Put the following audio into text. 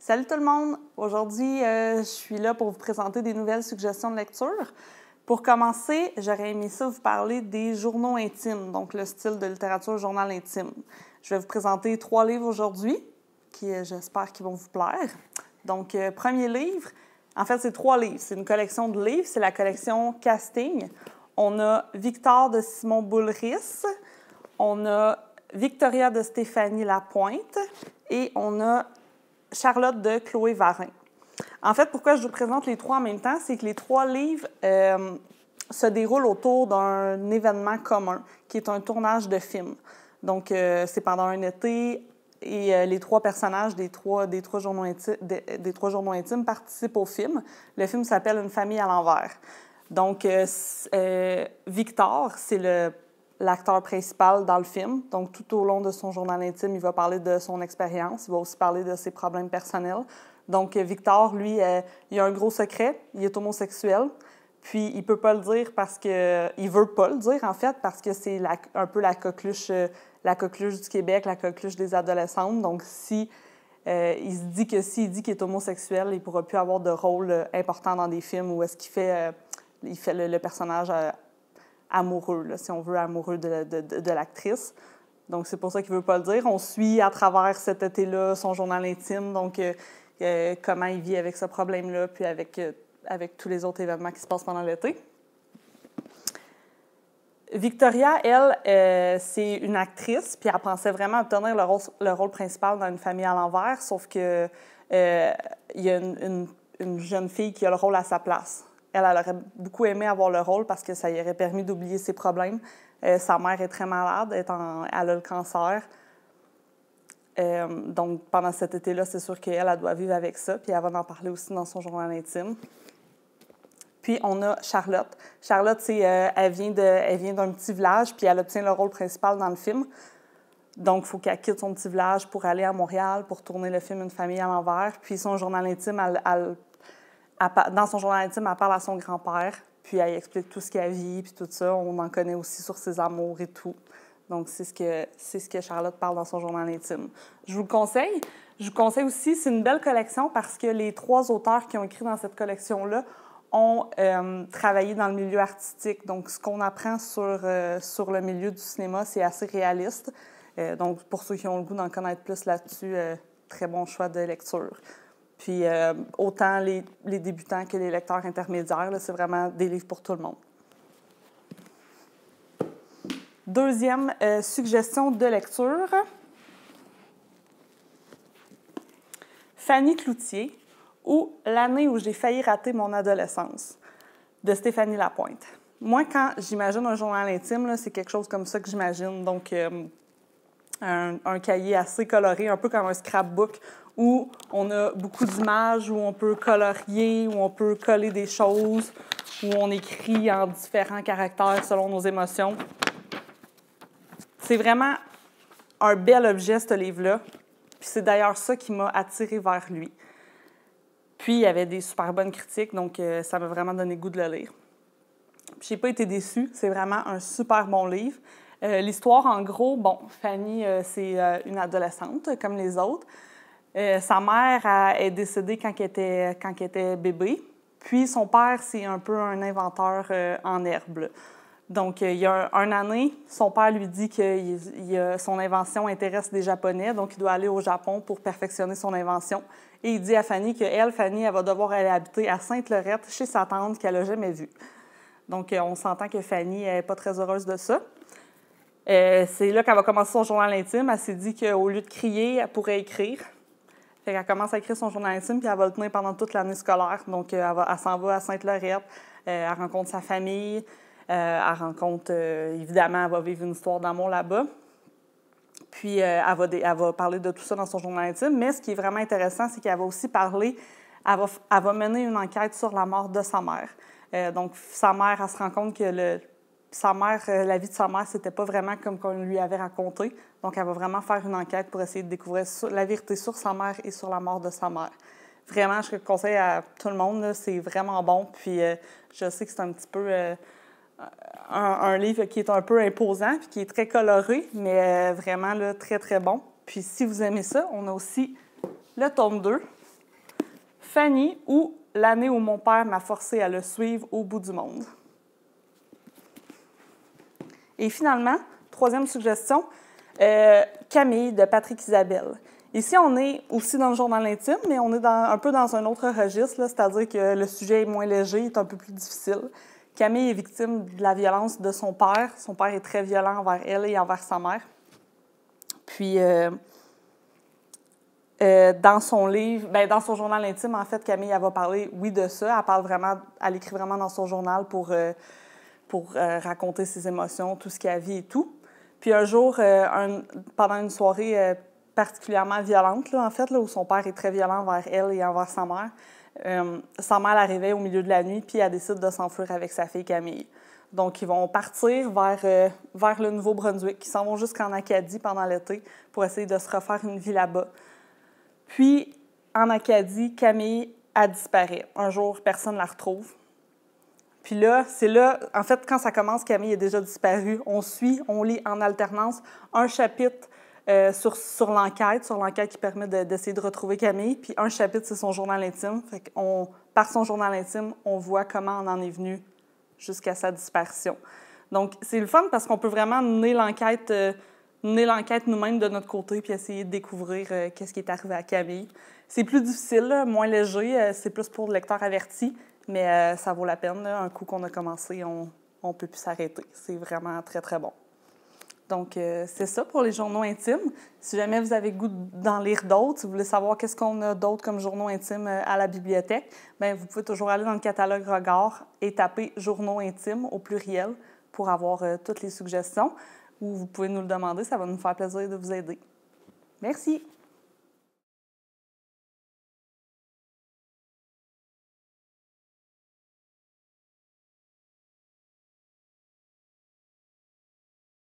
Salut tout le monde! Aujourd'hui, euh, je suis là pour vous présenter des nouvelles suggestions de lecture. Pour commencer, j'aurais aimé ça vous parler des journaux intimes, donc le style de littérature journal intime. Je vais vous présenter trois livres aujourd'hui, qui euh, j'espère qu'ils vont vous plaire. Donc, euh, premier livre, en fait, c'est trois livres. C'est une collection de livres, c'est la collection Casting. On a Victor de Simon Boulris, on a Victoria de Stéphanie Lapointe et on a Charlotte de Chloé Varin. En fait, pourquoi je vous présente les trois en même temps, c'est que les trois livres euh, se déroulent autour d'un événement commun, qui est un tournage de film. Donc, euh, c'est pendant un été et euh, les trois personnages des trois, des, trois des trois journaux intimes participent au film. Le film s'appelle Une famille à l'envers. Donc, Victor, c'est le l'acteur principal dans le film. Donc, tout au long de son journal intime, il va parler de son expérience, il va aussi parler de ses problèmes personnels. Donc, Victor, lui, euh, il a un gros secret, il est homosexuel, puis il peut pas le dire parce que... Il veut pas le dire, en fait, parce que c'est un peu la coqueluche, euh, la coqueluche du Québec, la coqueluche des adolescentes. Donc, si... Euh, il se dit que s'il dit qu'il est homosexuel, il pourra plus avoir de rôle important dans des films où est-ce qu'il fait, il fait le personnage amoureux, si on veut, amoureux de, de, l'actrice. Donc, c'est pour ça qu'il ne veut pas le dire. On suit à travers cet été-là son journal intime, donc euh, euh, comment il vit avec ce problème-là, puis avec, euh, avec tous les autres événements qui se passent pendant l'été. Victoria, elle, c'est une actrice, puis elle pensait vraiment obtenir le rôle, principal dans Une famille à l'envers, sauf que il y a une, une, jeune fille qui a le rôle à sa place. Elle, aurait beaucoup aimé avoir le rôle parce que ça lui aurait permis d'oublier ses problèmes. Euh, sa mère est très malade, elle a le cancer. Euh, donc, pendant cet été-là, c'est sûr qu'elle, elle doit vivre avec ça, puis elle va en parler aussi dans son journal intime. Puis, on a Charlotte. Charlotte, euh, elle vient d'un petit village, puis elle obtient le rôle principal dans le film. Donc, il faut qu'elle quitte son petit village pour aller à Montréal, pour tourner le film Une famille à l'envers. Puis, son journal intime, elle dans son journal intime, elle parle à son grand-père, puis elle explique tout ce qu'elle vit, puis tout ça. On en connaît aussi sur ses amours et tout. Donc, c'est ce que, c'est ce que Charlotte parle dans son journal intime. Je vous le conseille. Je vous conseille aussi, c'est une belle collection parce que les trois auteurs qui ont écrit dans cette collection-là ont euh, travaillé dans le milieu artistique. Donc, ce qu'on apprend sur, euh, sur le milieu du cinéma, c'est assez réaliste. Euh, donc, pour ceux qui ont le goût d'en connaître plus là-dessus, très bon choix de lecture. Puis euh, autant les, débutants que les lecteurs intermédiaires, c'est vraiment des livres pour tout le monde. Deuxième euh, suggestion de lecture. Fanny Cloutier ou L'année où j'ai failli rater mon adolescence de Stéphanie Lapointe. Moi, quand j'imagine un journal intime, c'est quelque chose comme ça que j'imagine. Donc, euh, un, cahier assez coloré, un peu comme un scrapbook où on a beaucoup d'images, où on peut colorier, où on peut coller des choses, où on écrit en différents caractères selon nos émotions. C'est vraiment un bel objet, ce livre-là. Puis c'est d'ailleurs ça qui m'a attiré vers lui. Puis il y avait des super bonnes critiques, donc euh, ça m'a vraiment donné goût de le lire. Je n'ai pas été déçue, c'est vraiment un super bon livre. Euh, l'histoire, en gros, bon, Fanny, euh, c'est une adolescente comme les autres. Euh, sa mère a, est décédée quand, elle était, quand bébé. Puis son père, c'est un peu un inventeur euh, en herbe. Donc, euh, il y a un, une année, son père lui dit que il, son invention intéresse des Japonais, donc il doit aller au Japon pour perfectionner son invention. Et il dit à Fanny que elle, Fanny, elle va devoir aller habiter à Sainte-Lorette chez sa tante qu'elle n'a jamais vue. Donc, on s'entend que Fanny n'est pas très heureuse de ça. c'est là qu'elle va commencer son journal intime. Elle s'est dit qu'au lieu de crier, elle pourrait écrire. Elle commence à écrire son journal intime, puis elle va le tenir pendant toute l'année scolaire. Donc, euh, elle, s'en va à Sainte-Laurette, euh, elle rencontre sa famille, euh, elle rencontre, évidemment, elle va vivre une histoire d'amour là-bas. Puis, elle va, elle, va parler de tout ça dans son journal intime. Mais ce qui est vraiment intéressant, c'est qu'elle va aussi parler, elle va, mener une enquête sur la mort de sa mère. donc, sa mère, elle se rend compte que le, sa mère, euh, la vie de sa mère, c'était pas vraiment comme qu'on lui avait raconté. Donc, elle va vraiment faire une enquête pour essayer de découvrir la vérité sur sa mère et sur la mort de sa mère. Vraiment, je conseille à tout le monde, c'est vraiment bon. Puis, euh, je sais que c'est un petit peu euh, un, livre qui est un peu imposant, puis qui est très coloré, mais vraiment très, très bon. Puis, si vous aimez ça, on a aussi le tome 2, Fanny ou L'année où mon père m'a forcé à le suivre au bout du monde. Et finalement, troisième suggestion, euh, Camille de Patrick Isabelle. Ici, on est aussi dans le journal intime, mais on est dans, un peu dans un autre registre, c'est-à-dire que le sujet est moins léger, est un peu plus difficile. Camille est victime de la violence de son père. Son père est très violent envers elle et envers sa mère. Puis, euh, euh, dans son livre, ben, dans son journal intime, en fait, Camille, elle va parler, oui, de ça. Elle parle vraiment, elle écrit vraiment dans son journal pour pour euh, raconter ses émotions, tout ce qu'elle vit et tout. Puis un jour, euh, pendant une soirée euh, particulièrement violente, là, en fait, là, où son père est très violent envers elle et envers sa mère, sa mère l'arrivait au milieu de la nuit, puis elle décide de s'enfuir avec sa fille Camille. Donc, ils vont partir vers, vers le Nouveau-Brunswick. Ils s'en vont jusqu'en Acadie pendant l'été pour essayer de se refaire une vie là-bas. Puis, en Acadie, Camille a disparu. Un jour, personne ne la retrouve. Puis là, c'est là, en fait, quand ça commence, Camille est déjà disparue. On suit, on lit en alternance un chapitre euh, sur, sur l'enquête, sur l'enquête qui permet d'essayer de, retrouver Camille. Puis un chapitre, c'est son journal intime. Fait on, par son journal intime, on voit comment on en est venu jusqu'à sa disparition. Donc, c'est le fun parce qu'on peut vraiment mener l'enquête, euh, l'enquête nous-mêmes de notre côté puis essayer de découvrir euh, qu'est-ce qui est arrivé à Camille. C'est plus difficile, moins léger, c'est plus pour le lecteur averti, mais euh, ça vaut la peine. Un coup qu'on a commencé, on ne peut plus s'arrêter. C'est vraiment très, très bon. Donc, euh, c'est ça pour les journaux intimes. Si jamais vous avez goût d'en lire d'autres, si vous voulez savoir qu'est-ce qu'on a d'autre comme journaux intimes euh, à la bibliothèque, bien, vous pouvez toujours aller dans le catalogue Regard et taper journaux intimes au pluriel pour avoir toutes les suggestions. Ou vous pouvez nous le demander, ça va nous faire plaisir de vous aider. Merci.